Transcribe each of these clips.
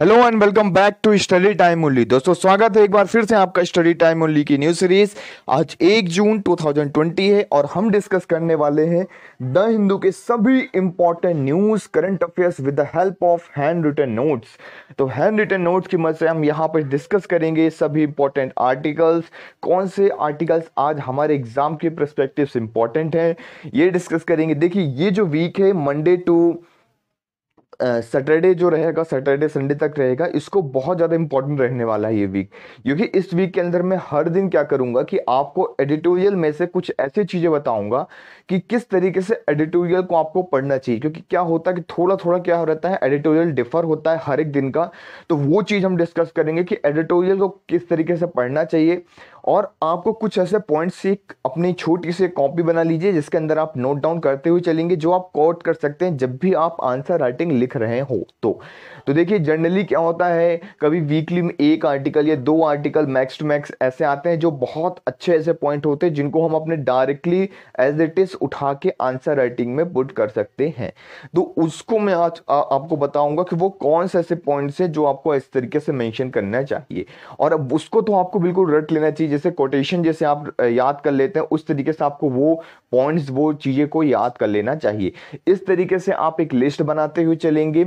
hello and welcome back to study time only दोस्तों स्वागत है एक बार फिर से आपका स्टडी टाइम ओनली की न्यूज सीरीज आज 1 जून 2020 है और हम डिस्कस करने वाले हैं द हिंदू के सभी important news current affairs with the help of hand written notes तो हैंड रिटन नोट्स की मदद से हम यहाँ पर डिस्कस करेंगे सभी इंपॉर्टेंट आर्टिकल्स कौन से आर्टिकल्स आज हमारे एग्जाम के प्रस्पेक्टिव इंपॉर्टेंट हैं ये डिस्कस करेंगे देखिए ये जो वीक है मंडे टू सैटरडे जो रहेगा सैटरडे संडे तक रहेगा इसको बहुत ज़्यादा इंपॉर्टेंट रहने वाला है ये वीक क्योंकि इस वीक के अंदर मैं हर दिन क्या करूँगा कि आपको एडिटोरियल में से कुछ ऐसी चीज़ें बताऊँगा कि किस तरीके से एडिटोरियल को आपको पढ़ना चाहिए क्योंकि क्या होता है कि थोड़ा थोड़ा क्या रहता है एडिटोरियल डिफर होता है हर एक दिन का तो वो चीज़ हम डिस्कस करेंगे कि एडिटोरियल को किस तरीके से पढ़ना चाहिए और आपको कुछ ऐसे पॉइंट्स एक अपनी छोटी सी कॉपी बना लीजिए जिसके अंदर आप नोट डाउन करते हुए चलेंगे जो आप कोट कर सकते हैं जब भी आप आंसर राइटिंग लिख रहे हो तो तो देखिए जनरली क्या होता है कभी वीकली में एक आर्टिकल या दो आर्टिकल मैक्स टू मैक्स ऐसे आते हैं जो बहुत अच्छे ऐसे पॉइंट होते हैं जिनको हम अपने डायरेक्टली एज इट इज़ उठा के आंसर राइटिंग में पुट कर सकते हैं तो उसको मैं आज आ, आपको बताऊंगा कि वो कौन से ऐसे पॉइंट्स हैं जो आपको इस तरीके से मैंशन करना चाहिए और अब उसको तो आपको बिल्कुल रट लेना चाहिए जैसे कोटेशन जैसे आप याद कर लेते हैं उस तरीके से आपको वो पॉइंट्स वो चीज़ें को याद कर लेना चाहिए इस तरीके से आप एक लिस्ट बनाते हुए चलेंगे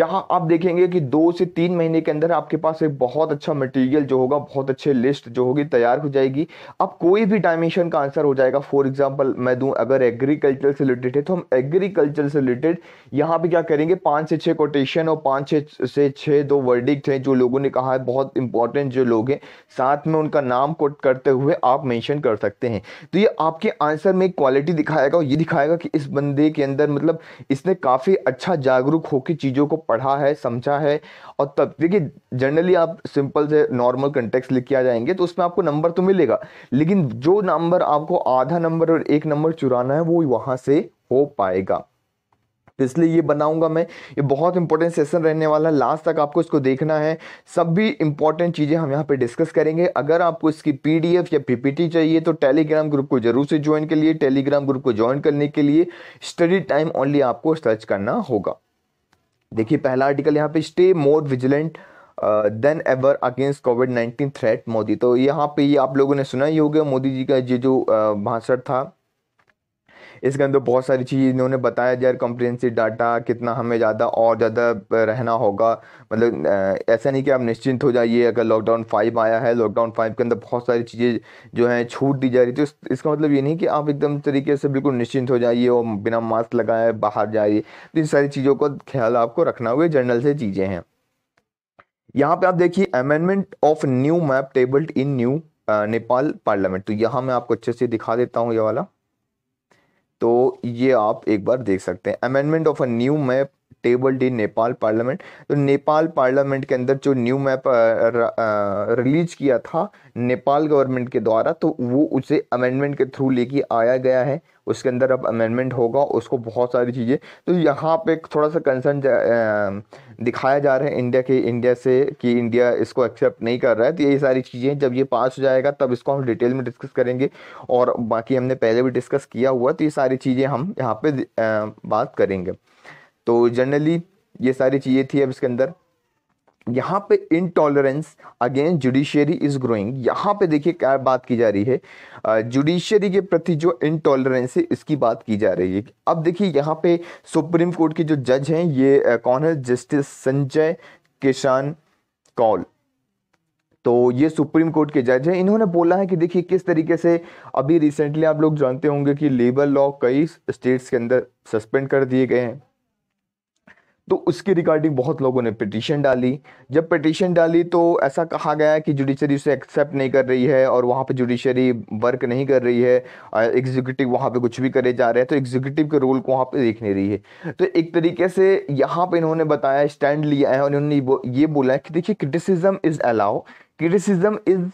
जहां आप देखेंगे कि दो से तीन महीने के अंदर आपके पास एक बहुत अच्छा मटेरियल जो होगा बहुत अच्छे लिस्ट जो होगी तैयार हो जाएगी अब कोई भी डायमेंशन का आंसर हो जाएगा फॉर एग्जाम्पल मैं दूँ अगर एग्रीकल्चर से रिलेटेड है तो हम एग्रीकल्चर से रिलेटेड यहाँ पर क्या करेंगे पाँच से छः कोटेशन और पाँच छः से छः दो वर्डिक्ट हैं जो लोगों ने कहा है बहुत इंपॉर्टेंट जो लोग हैं साथ में उनका नाम कोट करते हुए आप मेंशन कर सकते हैं तो ये आपके आंसर में क्वालिटी दिखाएगा और ये दिखाएगा कि इस बंदे के अंदर मतलब इसने काफ़ी अच्छा जागरूक होकर चीज़ों को पढ़ा है समझा है और तब देखिए जनरली आप सिंपल से नॉर्मल कंटेक्स लिख के आ जाएंगे तो उसमें आपको नंबर तो मिलेगा लेकिन जो नंबर आपको आधा नंबर और एक नंबर चुराना है वो वहाँ से हो पाएगा तो इसलिए ये बनाऊंगा मैं ये बहुत इंपॉर्टेंट सेशन रहने वाला है लास्ट तक आपको इसको देखना है सभी इंपॉर्टेंट चीज़ें हम यहाँ पे डिस्कस करेंगे अगर आपको इसकी पीडीएफ या पीपीटी चाहिए तो टेलीग्राम ग्रुप को जरूर से ज्वाइन कर लिए टेलीग्राम ग्रुप को ज्वाइन करने के लिए स्टडी टाइम ओनली आपको सर्च करना होगा देखिए पहला आर्टिकल यहाँ पे stay more vigilant than ever against covid nineteen threat Modi तो यहाँ पे ये आप लोगों ने सुना ही होगा मोदी जी का ये जो uh, भाषण था इसके अंदर बहुत सारी चीज़ इन्होंने बताया यार कॉम्प्रिहेंसिव डाटा कितना हमें ज़्यादा और ज़्यादा रहना होगा मतलब ऐसा नहीं कि आप निश्चिंत हो जाइए अगर लॉकडाउन फाइव आया है लॉकडाउन फाइव के अंदर बहुत सारी चीज़ें जो हैं छूट दी जा रही तो इसका मतलब ये नहीं कि आप एकदम तरीके से बिल्कुल निश्चिंत हो जाइए और बिना मास्क लगाए बाहर जाइए तो इन सारी चीज़ों का ख्याल आपको रखना हुआ जर्नल से चीज़ें हैं यहाँ पे आप देखिए amendment of new map tabled in new Nepal parliament तो यहाँ मैं आपको अच्छे से दिखा देता हूँ ये वाला तो ये आप एक बार देख सकते हैं amendment of a new map tabled in Nepal parliament तो नेपाल पार्लियामेंट के अंदर जो न्यू मैप रिलीज किया था नेपाल गवर्नमेंट के द्वारा तो वो उसे अमेंडमेंट के थ्रू लेके आया गया है उसके अंदर अब अमेंडमेंट होगा उसको बहुत सारी चीज़ें तो यहाँ पे थोड़ा सा कंसर्न दिखाया जा रहा है इंडिया के इंडिया से कि इंडिया इसको एक्सेप्ट नहीं कर रहा है तो यही सारी चीज़ें जब ये पास हो जाएगा तब इसको हम डिटेल में डिस्कस करेंगे और बाकी हमने पहले भी डिस्कस किया हुआ तो ये सारी चीज़ें हम यहाँ पर बात करेंगे तो जनरली ये सारी चीज़ें थी अब इसके अंदर यहाँ पे intolerance again judiciary is growing यहाँ पे देखिए क्या बात की जा रही है जुडिशियरी के प्रति जो इनटॉलरेंस है इसकी बात की जा रही है अब देखिए यहाँ पे सुप्रीम कोर्ट के जो जज हैं ये कौन है जस्टिस संजय किसान कौल तो ये सुप्रीम कोर्ट के जज हैं इन्होंने बोला है कि देखिए किस तरीके से अभी रिसेंटली आप लोग जानते होंगे कि लेबर लॉ कई स्टेट्स के अंदर सस्पेंड कर दिए गए हैं तो उसके रिगार्डिंग बहुत लोगों ने पिटीशन डाली जब पिटीशन डाली तो ऐसा कहा गया कि जुडिशरी उसे एक्सेप्ट नहीं कर रही है और वहाँ पे जुडिशरी वर्क नहीं कर रही है एग्जीक्यूटिव वहाँ पे कुछ भी करे जा रहे हैं तो एग्जीक्यूटिव के रोल को वहाँ पे देख नहीं रही है तो एक तरीके से यहाँ पे इन्होंने बताया स्टैंड लिया है उन्होंने ये बोला है कि देखिए criticism is allow criticism is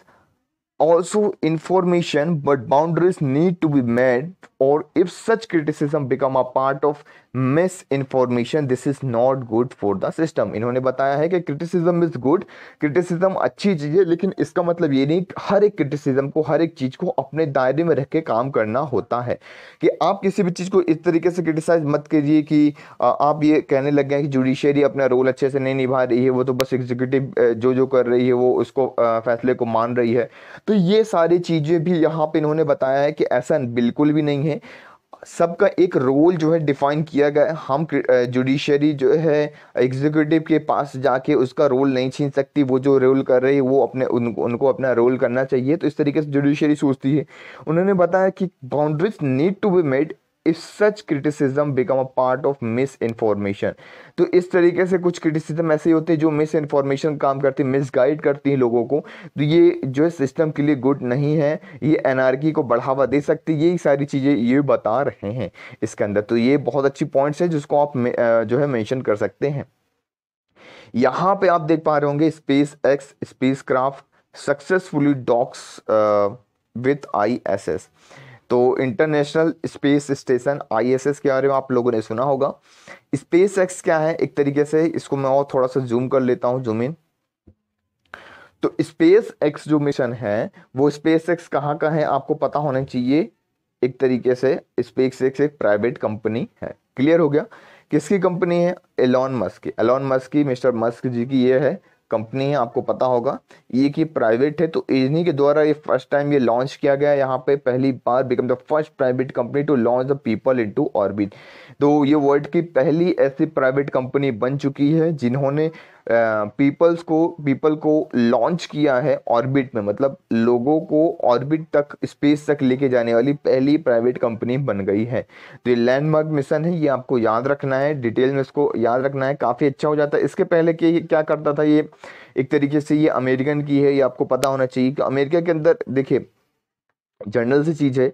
also information but boundaries need to be made or if such criticism become a part of misinformation this is not good for the system इन्होंने बताया है कि criticism is good criticism अच्छी चीज़ है लेकिन इसका मतलब ये नहीं हर एक criticism को हर एक चीज़ को अपने दायरे में रख के काम करना होता है कि आप किसी भी चीज़ को इस तरीके से क्रिटिसाइज मत करिए कि आप ये कहने लग गए कि जुडिशरी अपना रोल अच्छे से नहीं निभा रही है वो तो बस एग्जीक्यूटिव जो जो कर रही है वो उसको फैसले को मान रही है तो ये सारी चीज़ें भी यहाँ पे इन्होंने बताया है कि ऐसा बिल्कुल भी नहीं हैं सबका एक रोल जो है डिफाइन किया गया हम जुडिशरी जो है एग्जीक्यूटिव के पास जाके उसका रोल नहीं छीन सकती वो जो रोल कर रही है वो अपने उन, उनको अपना रोल करना चाहिए तो इस तरीके से जुडिशरी सोचती है उन्होंने बताया कि boundaries need to be made if such criticism become a part of misinformation तो इस तरीके से कुछ क्रिटिसिज्म ऐसे होते हैं जो मिस इन्फॉर्मेशन काम करती है मिस गाइड करती हैं लोगों को तो ये जो है सिस्टम के लिए गुड नहीं है ये एनआरकी को बढ़ावा दे सकती है ये सारी चीज़ें ये बता रहे हैं इसके अंदर तो ये बहुत अच्छी पॉइंट्स हैं जिसको आप जो है मैंशन कर सकते हैं यहाँ पे आप देख पा रहे होंगे SpaceX spacecraft successfully docks with I S S तो इंटरनेशनल स्पेस स्टेशन आईएसएस के बारे में आप लोगों ने सुना होगा स्पेस एक्स क्या है एक तरीके से इसको मैं और थोड़ा सा जूम कर लेता हूं जूम इन तो स्पेस एक्स जो मिशन है वो स्पेस एक्स कहाँ का है आपको पता होना चाहिए एक तरीके से स्पेस एक्स एक प्राइवेट कंपनी है क्लियर हो गया किसकी कंपनी है एलॉन मस्क की एलॉन मस्क की मिस्टर मस्क जी की ये है कंपनी है आपको पता होगा ये कि प्राइवेट है तो इन्हीं के द्वारा ये फर्स्ट टाइम ये लॉन्च किया गया यहाँ पे पहली बार become the first private company to launch the people into orbit तो ये वर्ल्ड की पहली ऐसी प्राइवेट कंपनी बन चुकी है जिन्होंने पीपल्स को पीपल को लॉन्च किया है ऑर्बिट में मतलब लोगों को ऑर्बिट तक स्पेस तक लेके जाने वाली पहली प्राइवेट कंपनी बन गई है तो ये लैंडमार्क मिशन है ये आपको याद रखना है डिटेल में इसको याद रखना है काफ़ी अच्छा हो जाता है इसके पहले के क्या करता था ये एक तरीके से ये अमेरिकन की है ये आपको पता होना चाहिए कि अमेरिका के अंदर देखिए जर्नल सी चीज़ है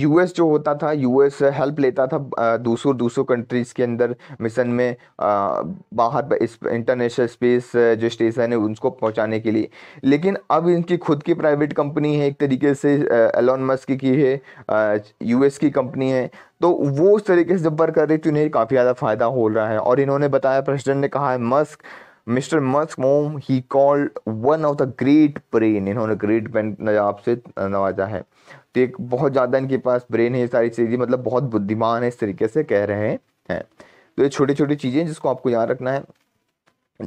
यूएस जो होता था यूएस हेल्प लेता था दूसरों दूसरों कंट्रीज़ के अंदर मिशन में बाहर इस इंटरनेशनल स्पेस जो स्टेशन है उनको पहुंचाने के लिए लेकिन अब इनकी खुद की प्राइवेट कंपनी है एक तरीके से एलोन मस्क की है यूएस की कंपनी है तो वो उस तरीके से जब वर्क कर रही थी तो उन्हें काफ़ी ज़्यादा फ़ायदा हो रहा है और इन्होंने बताया प्रेसिडेंट ने कहा है Musk mister Musk mom he called one of the great brain इन्होंने ग्रेट ब्रेन नजाब से नवाजा है तो एक बहुत ज़्यादा इनके पास ब्रेन है ये सारी चीज़ें मतलब बहुत बुद्धिमान है इस तरीके से कह रहे हैं तो ये छोटी छोटी चीज़ें जिसको आपको याद रखना है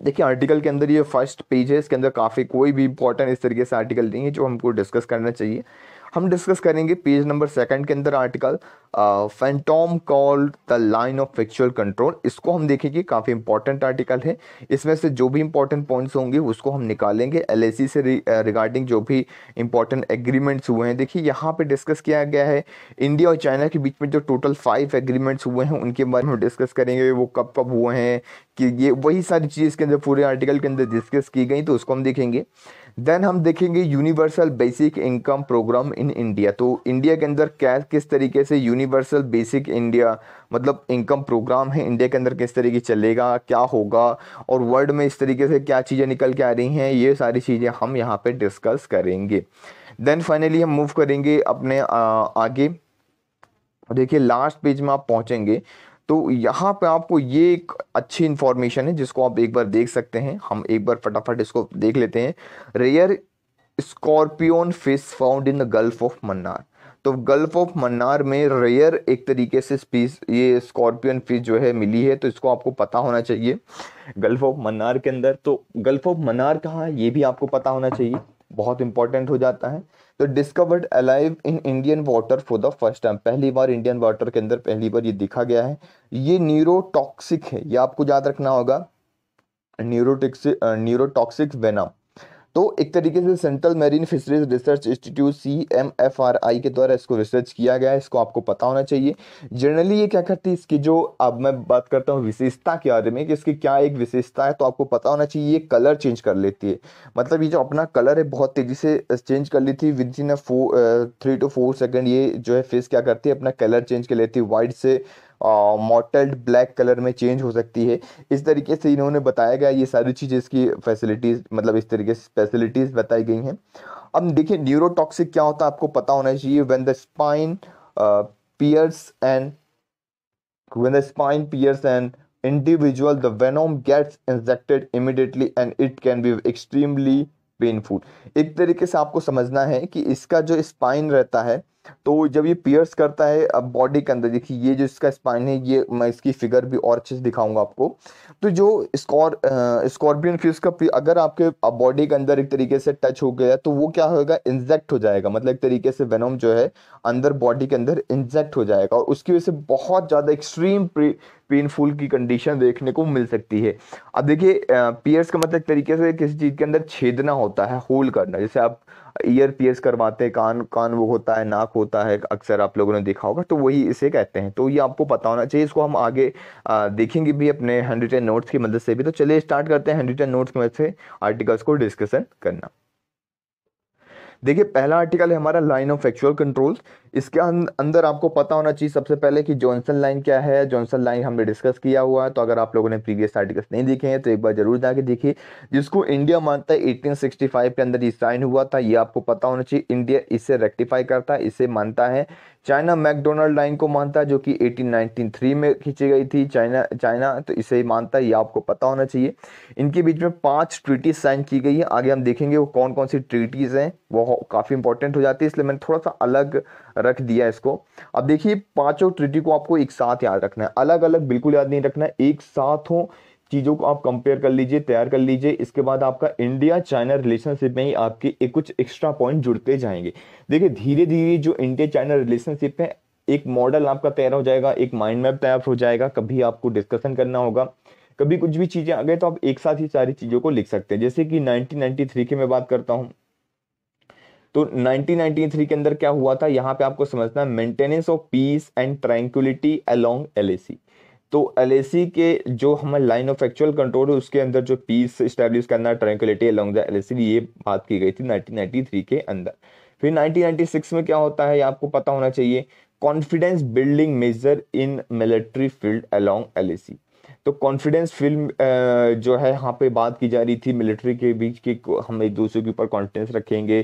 देखिए आर्टिकल के अंदर ये फर्स्ट पेज है इसके अंदर काफ़ी कोई भी इंपॉर्टेंट इस तरीके से आर्टिकल नहीं है जो हमको डिस्कस करना चाहिए हम डिस्कस करेंगे पेज नंबर सेकंड के अंदर article phantom called the line of factual control इसको हम देखेंगे काफ़ी इंपॉर्टेंट आर्टिकल है इसमें से जो भी इंपॉर्टेंट पॉइंट्स होंगे उसको हम निकालेंगे एल से रिगार्डिंग uh, जो भी इंपॉर्टेंट एग्रीमेंट्स हुए हैं देखिए यहाँ पे डिस्कस किया गया है इंडिया और चाइना के बीच में जो टोटल फाइव एग्रीमेंट्स हुए हैं उनके बारे में डिस्कस करेंगे वो कब कब हुए हैं कि ये वही सारी चीज़ के अंदर पूरे आर्टिकल के अंदर डिस्कस की गई तो उसको हम देखेंगे देन हम देखेंगे universal basic income program in India तो इंडिया के अंदर क्या किस तरीके से यूनिवर्सल बेसिक इंडिया मतलब इनकम प्रोग्राम है इंडिया के अंदर किस तरीके चलेगा क्या होगा और वर्ल्ड में इस तरीके से क्या चीज़ें निकल के आ रही हैं ये सारी चीज़ें हम यहाँ पर डिस्कस करेंगे देन फाइनली हम मूव करेंगे अपने आ, आगे देखिए लास्ट पेज में आप पहुँचेंगे तो यहाँ पे आपको ये एक अच्छी इन्फॉर्मेशन है जिसको आप एक बार देख सकते हैं हम एक बार फटाफट इसको देख लेते हैं rare scorpion fish found in the gulf of Mannar तो गल्फ ऑफ मन्नार में रेयर एक तरीके से स्पीस ये स्कॉर्पियन फिश जो है मिली है तो इसको आपको पता होना चाहिए गल्फ ऑफ मन्नार के अंदर तो गल्फ ऑफ मन्नार कहाँ है ये भी आपको पता होना चाहिए बहुत इंपॉर्टेंट हो जाता है तो discovered alive in Indian water for the first time पहली बार इंडियन वाटर के अंदर पहली बार ये दिखा गया है ये न्यूरोटॉक्सिक है ये आपको याद रखना होगा न्यूरोटिक्स न्यूरोटॉक्सिक वेनम तो एक तरीके से central marine fisheries research institute C M F R I के द्वारा इसको रिसर्च किया गया है इसको आपको पता होना चाहिए जनरली ये क्या करती है इसकी जो अब मैं बात करता हूँ विशेषता के बारे में कि इसकी क्या एक विशेषता है तो आपको पता होना चाहिए ये कलर चेंज कर लेती है मतलब ये जो अपना कलर है बहुत तेज़ी से चेंज कर लेती है within a four three to four second ये जो है फिश क्या करती है अपना कलर चेंज कर लेती है वाइट से मॉटल्ड ब्लैक कलर में चेंज हो सकती है इस तरीके से इन्होंने बताया गया ये सारी चीज़ें इसकी फैसिलिटीज़ मतलब इस तरीके से फैसिलिटीज़ बताई गई हैं अब देखिए न्यूरोटॉक्सिक क्या होता है आपको पता होना चाहिए when the spine pierce and when the spine pierce and individual the venom gets injected immediately and it can be extremely painful एक तरीके से आपको समझना है कि इसका जो स्पाइन रहता है तो जब ये पियर्स करता है अब बॉडी के अंदर देखिए ये जो इसका स्पाइन है ये मैं इसकी फिगर भी और अच्छे से दिखाऊंगा आपको तो जो स्कॉर स्कॉर्पियन फिश का अगर आपके बॉडी के अंदर एक तरीके से टच हो गया तो वो क्या होगा इंजेक्ट हो जाएगा मतलब एक तरीके से वेनोम जो है अंदर बॉडी के अंदर इंजेक्ट हो जाएगा और उसकी वजह से बहुत ज़्यादा एक्सट्रीम पेनफुल की कंडीशन देखने को मिल सकती है अब देखिए पियर्स का मतलब तरीके से किसी चीज़ के अंदर छेदना होता है होल करना जैसे आप ईयर पियर्स करवाते हैं कान कान वो होता है नाक होता है अक्सर आप लोगों ने देखा होगा तो वही इसे कहते हैं तो ये आपको पता होना चाहिए इसको हम आगे आ, देखेंगे भी अपने हैंड रिटन नोट्स की मदद से भी तो चलिए स्टार्ट करते हैं हैंड रिटन नोट्स की मदद से आर्टिकल्स को डिस्कशन करना देखिए पहला आर्टिकल है हमारा लाइन ऑफ एक्चुअल कंट्रोल्स इसके अं-, अंदर आपको पता होना चाहिए सबसे पहले कि जॉनसन लाइन क्या है जॉनसन लाइन हमने डिस्कस किया हुआ है तो अगर आप लोगों ने प्रीवियस आर्टिकल्स नहीं देखे हैं तो एक बार जरूर जाके देखिए जिसको इंडिया मानता है एटीन के अंदर साइन हुआ था ये आपको पता होना चाहिए इंडिया इसे रेक्टिफाई करता है इसे मानता है चाइना मैकडोनल्ड लाइन को मानता है जो कि 1893 में खींची गई थी चाइना चाइना तो इसे मानता है ये आपको पता होना चाहिए इनके बीच में पांच ट्रीटीज साइन की गई है आगे हम देखेंगे वो कौन कौन सी ट्रीटीज़ हैं वो काफ़ी इंपॉर्टेंट हो जाती है इसलिए मैंने थोड़ा सा अलग रख दिया इसको अब देखिए पांचों ट्रिटी को आपको एक साथ याद रखना है अलग अलग बिल्कुल याद नहीं रखना है एक साथ हो चीज़ों को आप कंपेयर कर लीजिए तैयार कर लीजिए इसके बाद आपका इंडिया चाइना रिलेशनशिप में ही आपके एक कुछ एक्स्ट्रा पॉइंट जुड़ते जाएंगे देखिए धीरे धीरे जो इंडिया चाइना रिलेशनशिप है एक मॉडल आपका तैयार हो जाएगा एक माइंड मैप तैयार हो जाएगा कभी आपको डिस्कशन करना होगा कभी कुछ भी चीज़ें आ गए तो आप एक साथ ही सारी चीज़ों को लिख सकते हैं जैसे कि 1993 की मैं बात करता हूँ तो 1993 के अंदर क्या हुआ था यहाँ पे आपको समझना maintenance of peace and tranquility along L तो एल के जो हमारे लाइन ऑफ एक्चुअल कंट्रोल है उसके अंदर जो पीस स्टैब्लिश करना ट्रैंक्यूलिटी अलोंग द एल ये बात की गई थी नाइनटीन के अंदर फिर नाइनटीन में क्या होता है आपको पता होना चाहिए confidence building measure in military field along L तो कॉन्फिडेंस फिल्म जो है यहाँ पे बात की जा रही थी मिलिट्री के बीच कि हम एक दूसरे के ऊपर कॉन्फिडेंस रखेंगे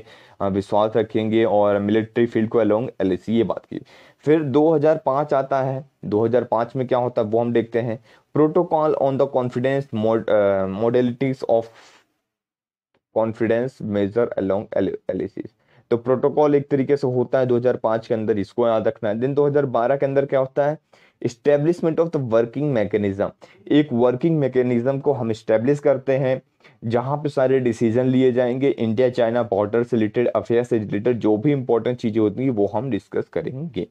विश्वास रखेंगे और मिलिट्री फील्ड को अलोंग एल ये बात की फिर 2005 आता है 2005 में क्या होता है वो हम देखते हैं protocol on the confidence modalities of confidence measure along L तो प्रोटोकॉल एक तरीके से होता है 2005 के अंदर इसको याद रखना है दिन 2012 के अंदर क्या होता है establishment of the working mechanism एक वर्किंग मैकेनिज्म को हम इस्टेब्लिश करते हैं जहाँ पे सारे डिसीजन लिए जाएंगे इंडिया चाइना बॉर्डर से रिलेटेड अफेयर से रिलेटेड जो भी इंपॉर्टेंट चीज़ें होती हैं वो हम डिस्कस करेंगे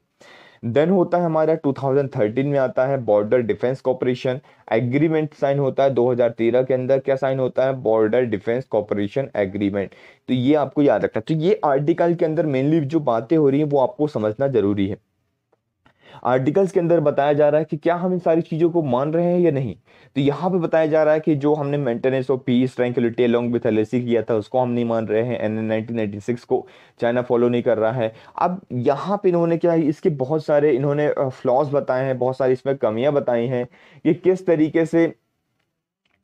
देन होता है हमारा 2013 में आता है border defence cooperation agreement sign होता है 2013 के अंदर क्या साइन होता है बॉर्डर डिफेंस कॉपरेशन एग्रीमेंट तो ये आपको याद रखना तो ये आर्टिकल के अंदर मेनली जो बातें हो रही हैं वो आपको समझना जरूरी है आर्टिकल्स के अंदर बताया जा रहा है कि क्या हम इन सारी चीज़ों को मान रहे हैं या नहीं तो यहाँ पे बताया जा रहा है कि जो हमने maintenance of peace tranquility along with L किया था उसको हम नहीं मान रहे हैं एन नाइनटीन को चाइना फॉलो नहीं कर रहा है अब यहाँ पर इन्होंने क्या है इसके बहुत सारे इन्होंने फ्लॉज बताए हैं बहुत सारी इसमें कमियाँ बताई हैं कि किस तरीके से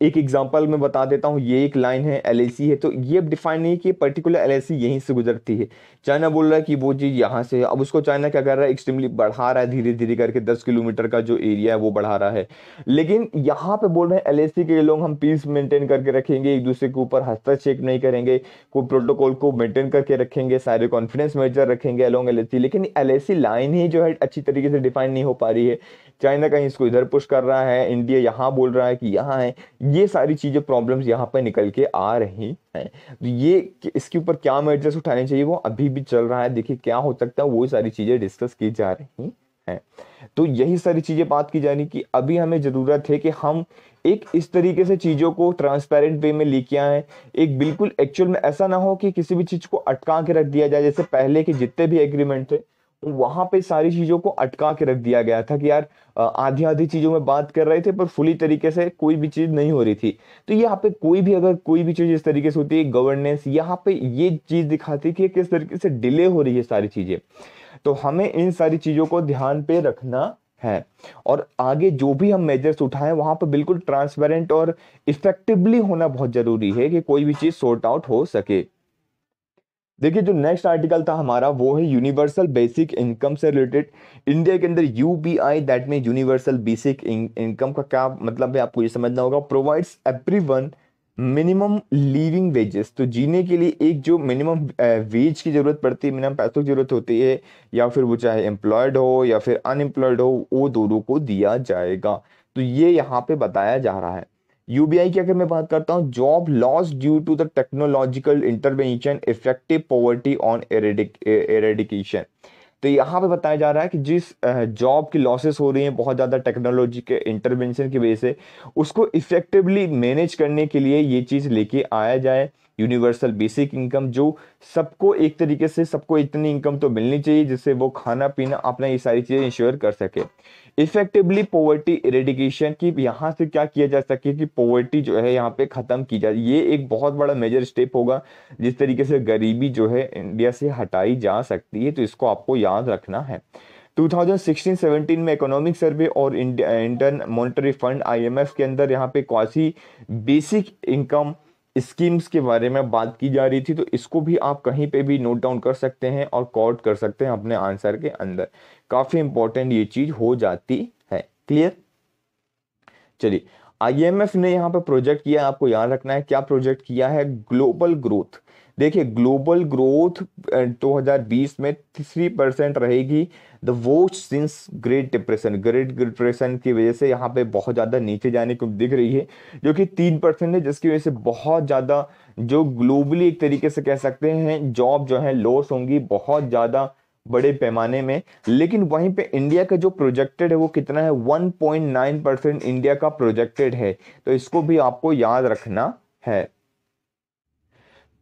एक एग्जांपल मैं बता देता हूँ ये एक लाइन है एल है तो ये अब डिफाइन नहीं कि पर्टिकुलर एल यहीं से गुजरती है चाइना बोल रहा है कि वो चीज़ यहाँ से अब उसको चाइना क्या कर रहा है एक्सट्रीमली बढ़ा रहा है धीरे धीरे करके दस किलोमीटर का जो एरिया है वो बढ़ा रहा है लेकिन यहाँ पे बोल रहे हैं एल के लोग हम पीस मेंटेन करके रखेंगे एक दूसरे के ऊपर हस्तक्षेप नहीं करेंगे कोई प्रोटोकॉल को मेंटेन करके रखेंगे सारे कॉन्फिडेंस मेजर रखेंगे अलॉन्ग एल लेकिन एल लाइन ही जो है अच्छी तरीके से डिफाइन नहीं हो पा रही है चाइना कहीं इसको इधर पुश कर रहा है इंडिया यहाँ बोल रहा है कि यहाँ है ये सारी चीज़ें प्रॉब्लम्स यहाँ पर निकल के आ रही हैं तो ये इसके ऊपर क्या मेजर्स उठाने चाहिए वो अभी भी चल रहा है देखिए क्या हो सकता है वो सारी चीज़ें डिस्कस की जा रही हैं तो यही सारी चीज़ें बात की जा रही कि अभी हमें ज़रूरत है कि हम एक इस तरीके से चीज़ों को ट्रांसपेरेंट वे में लेके आए एक बिल्कुल एक्चुअल में ऐसा ना हो कि किसी भी चीज़ को अटका के रख दिया जाए जैसे पहले के जितने भी एग्रीमेंट थे वहां पे सारी चीजों को अटका के रख दिया गया था कि यार आधी आधी चीजों में बात कर रहे थे पर फुली तरीके से कोई भी चीज नहीं हो रही थी तो यहाँ पे कोई भी अगर कोई भी चीज इस तरीके से होती है गवर्नेंस यहाँ पे ये चीज दिखाती कि किस तरीके से डिले हो रही है सारी चीजें तो हमें इन सारी चीजों को ध्यान पे रखना है और आगे जो भी हम मेजर्स उठाएं वहां पर बिल्कुल ट्रांसपेरेंट और इफेक्टिवली होना बहुत जरूरी है कि कोई भी चीज सॉर्ट आउट हो सके देखिए जो नेक्स्ट आर्टिकल था हमारा वो है यूनिवर्सल बेसिक इनकम से रिलेटेड इंडिया के अंदर U B I that mean universal basic income का क्या मतलब है आपको ये समझना होगा provides everyone minimum living wages तो जीने के लिए एक जो मिनिमम वेज की ज़रूरत पड़ती है मिनिमम पैसों की ज़रूरत होती है या फिर वो चाहे एम्प्लॉयड हो या फिर अनएम्प्लॉयड हो वो दोनों को दिया जाएगा तो ये यहाँ पे बताया जा रहा है यूबीआई की अगर मैं बात करता हूँ job loss due to the technological intervention effective poverty on eradication तो यहाँ पे बताया जा रहा है कि जिस जॉब की लॉसेस हो रही हैं बहुत ज़्यादा टेक्नोलॉजी के इंटरवेंशन की वजह से उसको इफेक्टिवली मैनेज करने के लिए ये चीज़ लेके आया जाए यूनिवर्सल बेसिक इनकम जो सबको एक तरीके से सबको इतनी इनकम तो मिलनी चाहिए जिससे वो खाना पीना अपना ये सारी चीज़ें इंश्योर कर सके इफेक्टिवली पॉवर्टी इरेडिकेशन की यहाँ से क्या किया जा सके कि पॉवर्टी जो है यहाँ पे खत्म की जाए ये एक बहुत बड़ा मेजर स्टेप होगा जिस तरीके से गरीबी जो है इंडिया से हटाई जा सकती है तो इसको आपको याद रखना है 2016-17 में इकोनॉमिक सर्वे और इंडियन मॉनिटरी फंड आईएमएफ के अंदर यहाँ पे क्वासी बेसिक इनकम स्कीम्स के बारे में बात की जा रही थी तो इसको भी आप कहीं पे भी नोट डाउन कर सकते हैं और कॉट कर सकते हैं अपने आंसर के अंदर काफ़ी इंपॉर्टेंट ये चीज़ हो जाती है क्लियर चलिए आईएमएफ ने यहाँ पर प्रोजेक्ट किया आपको याद रखना है क्या प्रोजेक्ट किया है ग्लोबल ग्रोथ देखिए ग्लोबल ग्रोथ 2020 में थ्री परसेंट रहेगी the worst since great depression great depression की वजह से यहाँ पे बहुत ज़्यादा नीचे जाने को दिख रही है जो कि तीन परसेंट है जिसकी वजह से बहुत ज़्यादा जो ग्लोबली एक तरीके से कह सकते हैं जॉब जो है लॉस होंगी बहुत ज़्यादा बड़े पैमाने में लेकिन वहीं पे इंडिया का जो प्रोजेक्टेड है वो कितना है 1.9 परसेंट इंडिया का प्रोजेक्टेड है तो इसको भी आपको याद रखना है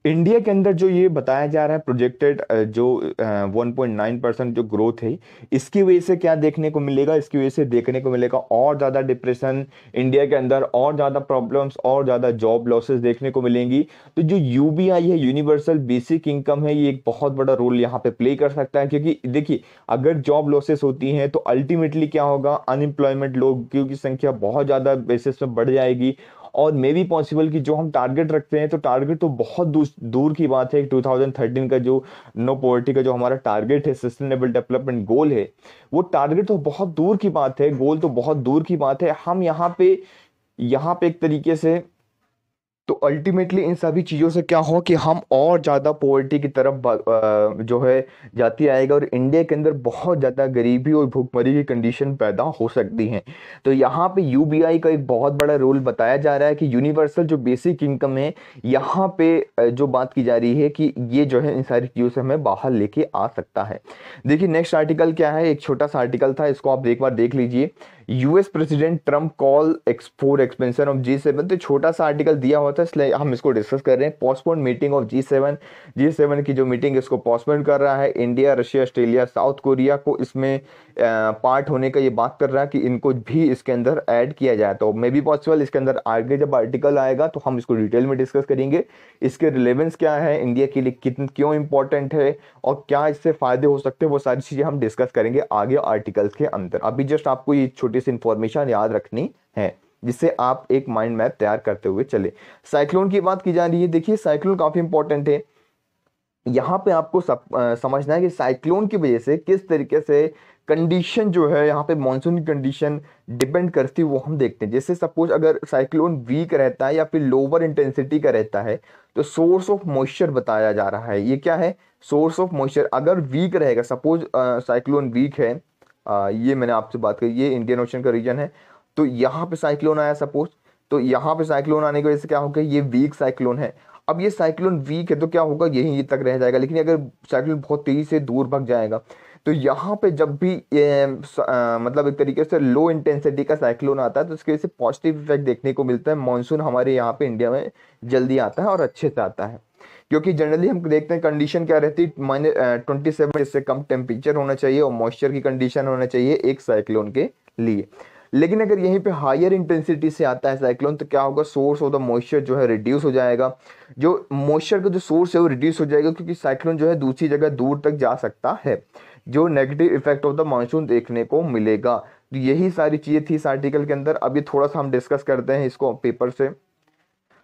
इंडिया के अंदर जो ये बताया जा रहा है प्रोजेक्टेड जो 1.9 परसेंट जो ग्रोथ है इसकी वजह से क्या देखने को मिलेगा इसकी वजह से देखने को मिलेगा और ज़्यादा डिप्रेशन इंडिया के अंदर और ज़्यादा प्रॉब्लम्स और ज़्यादा जॉब लॉसेस देखने को मिलेंगी तो जो यू है यूनिवर्सल बेसिक इनकम है ये एक बहुत बड़ा रोल यहाँ पर प्ले कर सकता है क्योंकि देखिए अगर जॉब लॉसेस होती हैं तो अल्टीमेटली क्या होगा अनएम्प्लॉयमेंट लोगों की संख्या बहुत ज़्यादा बेसिस में बढ़ जाएगी और मे बी पॉसिबल कि जो हम टारगेट रखते हैं तो टारगेट तो, तो बहुत दूर की बात है टू का जो नो पॉवर्टी का जो हमारा टारगेट है सस्टेनेबल डेवलपमेंट गोल है वो टारगेट तो बहुत दूर की बात है गोल तो बहुत दूर की बात है हम यहाँ पे यहाँ पे एक तरीके से तो अल्टीमेटली इन सभी चीज़ों से क्या हो कि हम और ज़्यादा पॉवर्टी की तरफ जो है जाती आएगा और इंडिया के अंदर बहुत ज़्यादा गरीबी और भूखमरी की कंडीशन पैदा हो सकती हैं तो यहाँ पे यू का एक बहुत बड़ा रोल बताया जा रहा है कि यूनिवर्सल जो बेसिक इनकम है यहाँ पे जो बात की जा रही है कि ये जो है इन सारी चीज़ों से हमें बाहर लेके आ सकता है देखिए नेक्स्ट आर्टिकल क्या है एक छोटा सा आर्टिकल था इसको आप एक बार देख लीजिए US president Trump call export expansion of G seven तो छोटा सा आर्टिकल दिया हुआ था इसलिए हम इसको डिस्कस कर रहे हैं postpone meeting of G seven G seven की जो मीटिंग है इसको पोस्टपोन कर रहा है India Russia Australia South Korea को इसमें पार्ट होने का ये बात कर रहा है कि इनको भी इसके अंदर ऐड किया जाए तो मे बी पॉसिबल इसके अंदर आगे जब आर्टिकल आएगा तो हम इसको डिटेल में डिस्कस करेंगे इसके रिलेवेंस क्या है इंडिया के लिए कितन क्यों इंपॉर्टेंट है और क्या इससे फायदे हो सकते हैं वो सारी चीज़ें हम डिस्कस करेंगे आगे आर्टिकल्स के अंदर अभी जस्ट आपको ये छोटी छोटी सी इन्फॉर्मेशन याद रखनी है जिससे आप एक माइंड मैप तैयार करते हुए चले साइक्लोन की बात की जा रही है देखिए साइक्लोन काफ़ी इंपॉर्टेंट है यहाँ पे आपको सब, आ, समझना है कि साइक्लोन की वजह से किस तरीके से कंडीशन जो है यहाँ पे मानसून की कंडीशन डिपेंड करती है वो हम देखते हैं जैसे सपोज अगर साइक्लोन वीक रहता है या फिर लोअर इंटेंसिटी का रहता है तो सोर्स ऑफ मॉइस्चर बताया जा रहा है ये क्या है सोर्स ऑफ मॉइस्चर अगर वीक रहेगा सपोज साइक्लोन वीक है आ, ये मैंने आपसे बात करी ये इंडियन ओशन का रीजन है तो यहाँ पे साइक्लोन आया सपोज तो यहाँ पे साइक्लोन आने की वजह से क्या होगा ये वीक साइक्लोन है अब ये साइक्लोन वीक है तो क्या होगा ये तक रह जाएगा लेकिन अगर साइक्लोन बहुत तेजी से दूर भग जाएगा तो यहाँ पे जब भी ए, आ, मतलब एक तरीके से लो इंटेंसिटी का साइक्लोन आता है तो उसकी वजह से पॉजिटिव इफेक्ट देखने को मिलता है मानसून हमारे यहाँ पे इंडिया में जल्दी आता है और अच्छे से आता है क्योंकि जनरली हम देखते हैं कंडीशन क्या रहती है माइनस ट्वेंटी सेवन इससे कम टेम्परेचर होना चाहिए और मॉइस्चर की कंडीशन होना चाहिए एक साइक्लोन के लिए लेकिन अगर यहीं पे हायर इंटेंसिटी से आता है साइक्लोन तो क्या होगा सोर्स ऑफ द मॉइस्चर जो है रिड्यूस हो जाएगा जो मॉइस्चर का जो सोर्स है वो रिड्यूस हो जाएगा क्योंकि साइक्लोन जो है दूसरी जगह दूर तक जा सकता है जो negative effect of the monsoon देखने को मिलेगा तो यही सारी चीज़ें थी इस आर्टिकल के अंदर अभी थोड़ा सा हम डिस्कस करते हैं इसको पेपर से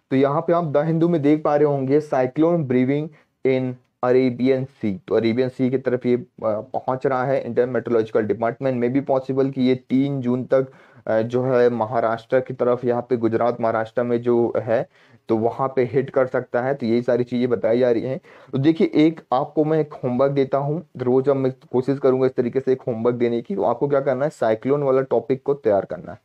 तो यहाँ पे आप द हिंदू में देख पा रहे होंगे cyclone brewing in Arabian sea तो अरेबियन सी की तरफ ये पहुंच रहा है इंडियन मेट्रोलॉजिकल डिपार्टमेंट में भी पॉसिबल कि ये तीन जून तक जो है महाराष्ट्र की तरफ यहाँ पे गुजरात महाराष्ट्र में जो है तो वहाँ पे हिट कर सकता है तो यही सारी चीज़ें बताई जा रही हैं तो देखिए एक आपको मैं एक होमवर्क देता हूँ रोज़ अब मैं कोशिश करूँगा इस तरीके से एक होमवर्क देने की तो आपको क्या करना है साइक्लोन वाला टॉपिक को तैयार करना है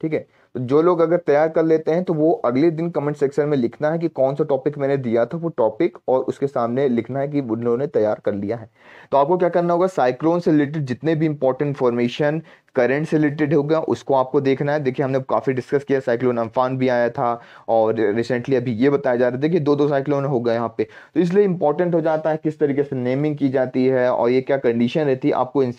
ठीक है जो लोग अगर तैयार कर लेते हैं तो वो अगले दिन कमेंट सेक्शन में लिखना है कि कौन सा टॉपिक मैंने दिया था वो टॉपिक और उसके सामने लिखना है कि उन्होंने तैयार कर लिया है तो आपको क्या करना होगा साइक्लोन से रिलेटेड जितने भी इंपॉर्टेंट इन्फॉर्मेशन करंट से रिलेटेड होगा उसको आपको देखना है देखिए हमने काफ़ी डिस्कस किया साइक्लोन अम्फान भी आया था और रिसेंटली अभी ये बताया जा रहा था कि दो दो साइक्लोन हो गए यहाँ पे तो इसलिए इंपॉर्टेंट हो जाता है किस तरीके से नेमिंग की जाती है और ये क्या कंडीशन रहती है आपको एन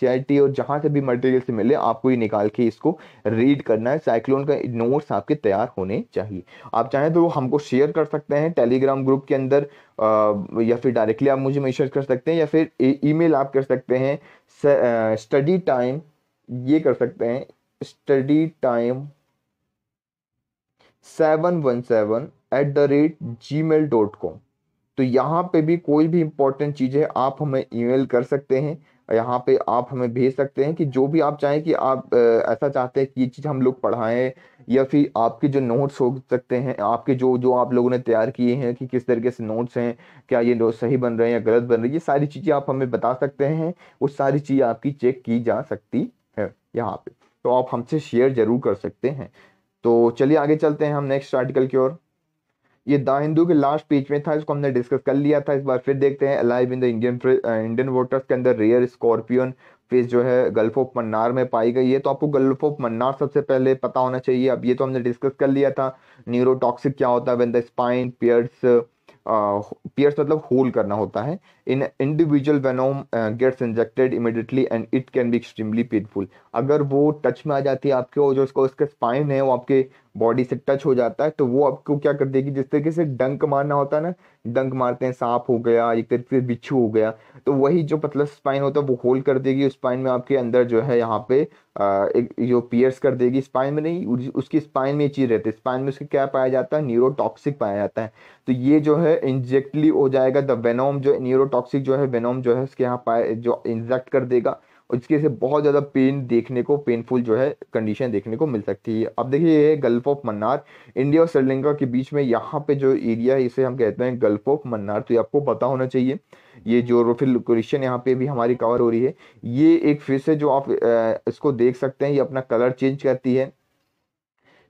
और जहाँ से भी मटेरियल से मिले आपको ये निकाल के इसको रीड करना है साइक्लोन का नोट्स आपके तैयार होने चाहिए आप चाहें तो हमको शेयर कर सकते हैं टेलीग्राम ग्रुप के अंदर या फिर डायरेक्टली आप मुझे मैसेज कर सकते हैं या फिर ईमेल e, आप कर सकते हैं स्टडी टाइम ये कर सकते हैं study time seven one seven at the rate Gmail dot com तो यहाँ पे भी कोई भी इंपॉर्टेंट चीज़ है आप हमें ईमेल कर सकते हैं यहाँ पे आप हमें भेज सकते हैं कि जो भी आप चाहें कि आप ऐसा चाहते हैं कि ये चीज़ हम लोग पढ़ाएं या फिर आपके जो नोट्स हो सकते हैं आपके जो जो आप लोगों ने तैयार किए हैं कि किस तरीके से नोट्स हैं क्या ये सही बन रहे हैं या गलत बन रही है ये सारी चीज़ें आप हमें बता सकते हैं वो सारी चीज़ आपकी चेक की जा सकती है यहाँ पे तो आप हमसे शेयर जरूर कर सकते हैं तो चलिए आगे चलते हैं हम नेक्स्ट आर्टिकल की ओर ये द हिंदू के लास्ट पेज में था इसको हमने डिस्कस कर लिया था इस बार फिर देखते हैं alive in the Indian Indian voters के अंदर रेयर स्कॉर्पियन फिश जो है गल्फ ऑफ मन्नार में पाई गई है तो आपको गल्फ ऑफ मन्नार सबसे पहले पता होना चाहिए अब ये तो हमने डिस्कस कर लिया था न्यूरोटॉक्सिक क्या होता है when the spine pierce pierce मतलब होल करना होता है in individual venom gets injected immediately and it can be extremely painful अगर वो टच में आ जाती है आपके और जो उसको उसके स्पाइन है वो आपके बॉडी से टच हो जाता है तो वो आपको क्या कर देगी जिस तरीके से डंक मारना होता है ना डंक मारते हैं सांप हो गया एक तरीके से बिच्छू हो गया तो वही जो पतला स्पाइन होता है वो होल कर देगी स्पाइन में आपके अंदर जो है यहाँ पे एक जो पियर्स कर देगी स्पाइन में नहीं उसकी स्पाइन में ये चीज़ रहती है स्पाइन में उसके क्या पाया जाता है न्यूरोटॉक्सिक पाया जाता है तो ये जो है इंजेक्टली हो जाएगा द वेनोम जो न्यूरोटॉक्सिक जो है वेनोम जो है उसके यहाँ पाए जो इंजेक्ट कर देगा और जिसकी वजह से बहुत ज़्यादा पेन देखने को पेनफुल जो है कंडीशन देखने को मिल सकती है अब देखिए ये गल्फ ऑफ मन्नार इंडिया और श्रीलंका के बीच में यहाँ पे जो एरिया है इसे हम कहते हैं गल्फ ऑफ मन्नार तो ये आपको पता होना चाहिए ये रोफिल क्रिश्चन यहाँ पे भी हमारी कवर हो रही है ये एक फिश है जो आप इसको देख सकते हैं ये अपना कलर चेंज करती है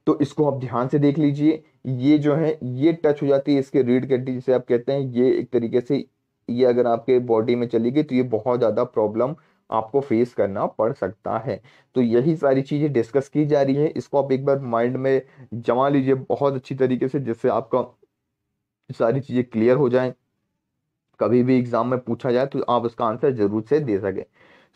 तो इसको आप ध्यान से देख लीजिए ये जो है ये टच हो जाती है इसके रीड करती जिसे आप कहते हैं ये एक तरीके से ये अगर आपके बॉडी में चली गई तो ये बहुत ज़्यादा प्रॉब्लम आपको फेस करना पड़ सकता है तो यही सारी चीज़ें डिस्कस की जा रही हैं इसको आप एक बार माइंड में जमा लीजिए बहुत अच्छी तरीके से जिससे आपका सारी चीज़ें क्लियर हो जाएं कभी भी एग्ज़ाम में पूछा जाए तो आप उसका आंसर ज़रूर से दे सकें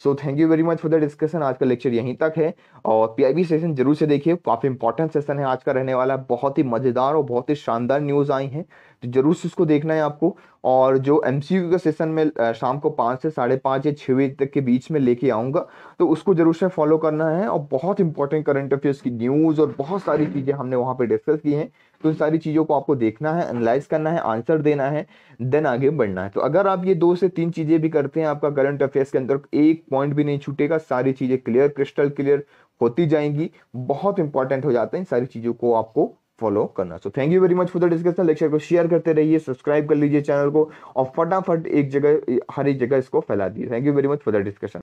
so thank you very much for the discussion आज का लेक्चर यहीं तक है और पीआईबी सेशन जरूर से देखिए काफ़ी इंपॉर्टेंट सेशन है आज का रहने वाला है बहुत ही मज़ेदार और बहुत ही शानदार न्यूज़ आई है तो जरूर से उसको देखना है आपको और जो एम का सेशन में शाम को पाँच से साढ़े पाँच या छः बजे तक के बीच में लेके आऊँगा तो उसको जरूर से फॉलो करना है और बहुत इंपॉर्टेंट करंट अफेयर्स की न्यूज़ और बहुत सारी चीज़ें हमने वहाँ पर डिस्कस की हैं तो इन सारी चीज़ों को आपको देखना है एनालाइज करना है आंसर देना है देन आगे बढ़ना है तो अगर आप ये दो से तीन चीज़ें भी करते हैं आपका करंट अफेयर्स के अंदर एक पॉइंट भी नहीं छूटेगा सारी चीज़ें क्लियर क्रिस्टल क्लियर होती जाएंगी बहुत इंपॉर्टेंट हो जाते हैं इन सारी चीज़ों को आपको फॉलो करना so thank you very much for the discussion lecture को शेयर करते रहिए सब्सक्राइब कर लीजिए चैनल को और फटाफट एक जगह हर एक जगह इसको फैला दिए thank you very much for the discussion